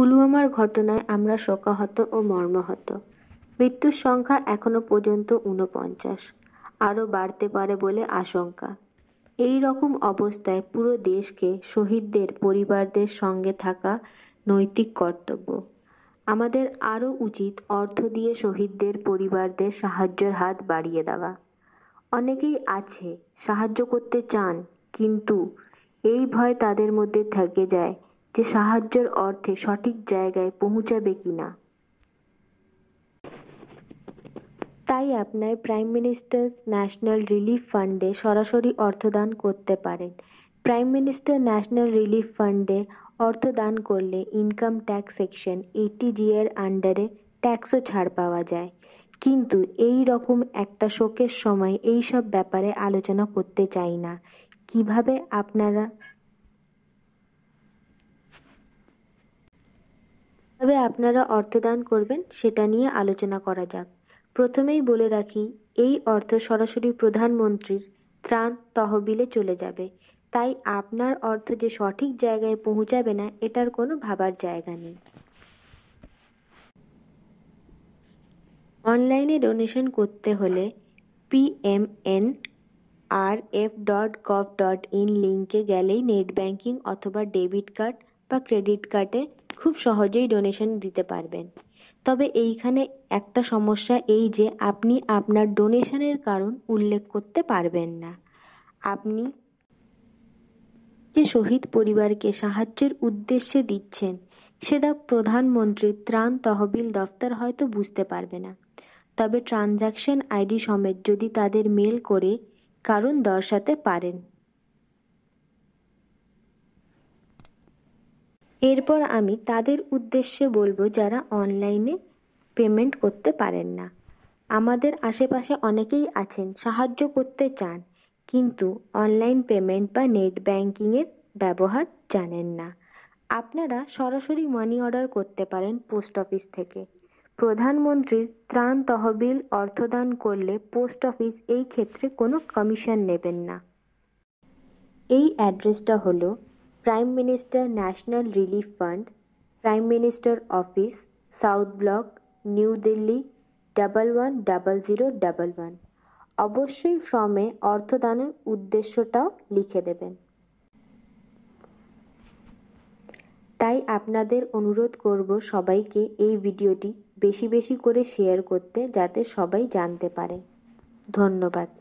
পুলওয়ামার ঘটনায় আমরা শোকাহত ও মর্মাহত মৃত্যুর সংখ্যা এখনো পর্যন্ত ঊনপঞ্চাশ আরও বাড়তে পারে বলে আশঙ্কা এই রকম অবস্থায় পুরো দেশকে শহীদদের পরিবারদের সঙ্গে থাকা নৈতিক কর্তব্য আমাদের আরও উচিত অর্থ দিয়ে শহীদদের পরিবারদের সাহায্যের হাত বাড়িয়ে দেওয়া অনেকেই আছে সাহায্য করতে চান কিন্তু এই ভয় তাদের মধ্যে থেকে যায় যে সাহায্যের অর্থে সঠিক জায়গায় পৌঁছাবে কিনা তাই আপনার প্রাইম মিনিস্টার্স ন্যাশনাল রিলিফ ফান্ডে সরাসরি অর্থদান করতে পারেন প্রাইম মিনিস্টার ন্যাশনাল রিলিফ ফান্ডে অর্থ দান করলে ইনকাম ট্যাক্স সেকশন এইটিজি এর আন্ডারে ট্যাক্সও ছাড় পাওয়া যায় কিন্তু এই রকম একটা শোকের সময় এই সব ব্যাপারে আলোচনা করতে চাই না কিভাবে আপনারা কিভাবে আপনারা অর্থদান করবেন সেটা নিয়ে আলোচনা করা যাক প্রথমেই বলে রাখি এই অর্থ সরাসরি প্রধানমন্ত্রীর ত্রাণ তহবিলে চলে যাবে তাই আপনার অর্থ যে সঠিক জায়গায় পৌঁছাবে না এটার কোনো ভাবার জায়গা নেই অনলাইনে ডোনেশন করতে হলে PMN R F dot gov dot in লিঙ্কে গেলেই নেট ব্যাংকিং অথবা ডেবিট কার্ড বা ক্রেডিট কার্ডে খুব সহজেই ডোনেশন দিতে পারবেন তবে এইখানে একটা সমস্যা এই যে আপনি আপনার ডোনেশনের কারণ উল্লেখ করতে পারবেন না আপনি যে শহীদ পরিবারকে সাহায্যের উদ্দেশ্যে দিচ্ছেন সেটা প্রধানমন্ত্রীর ত্রাণ তহবিল দফতর হয়তো বুঝতে পারবে না তবে ট্রানজ্যাকশন আইডি সমেত যদি তাদের মেল করে কারণ দর্শাতে পারেন এরপর আমি তাদের উদ্দেশ্যে বলবো যারা অনলাইনে পেমেন্ট করতে পারেন না আমাদের আশেপাশে অনেকেই আছেন সাহায্য করতে চান কিন্তু অনলাইন পেমেন্ট বা নেট ব্যাংকিংয়ের ব্যবহার জানেন না আপনারা সরাসরি মানি অর্ডার করতে পারেন পোস্ট অফিস থেকে প্রধানমন্ত্রীর ত্রাণ তহবিল অর্থদান করলে পোস্ট অফিস এই ক্ষেত্রে কোনো কমিশন নেবেন না এই অ্যাড্রেসটা হলো prime minister national relief fund prime minister office south block new Delhi double one double zero double one অবশ্যই ফর্মে অর্থদানের উদ্দেশ্যটাও লিখে দেবেন তাই আপনাদের অনুরোধ করব সবাইকে এই ভিডিওটি বেশি বেশি করে শেয়ার করতে যাতে সবাই জানতে পারে ধন্যবাদ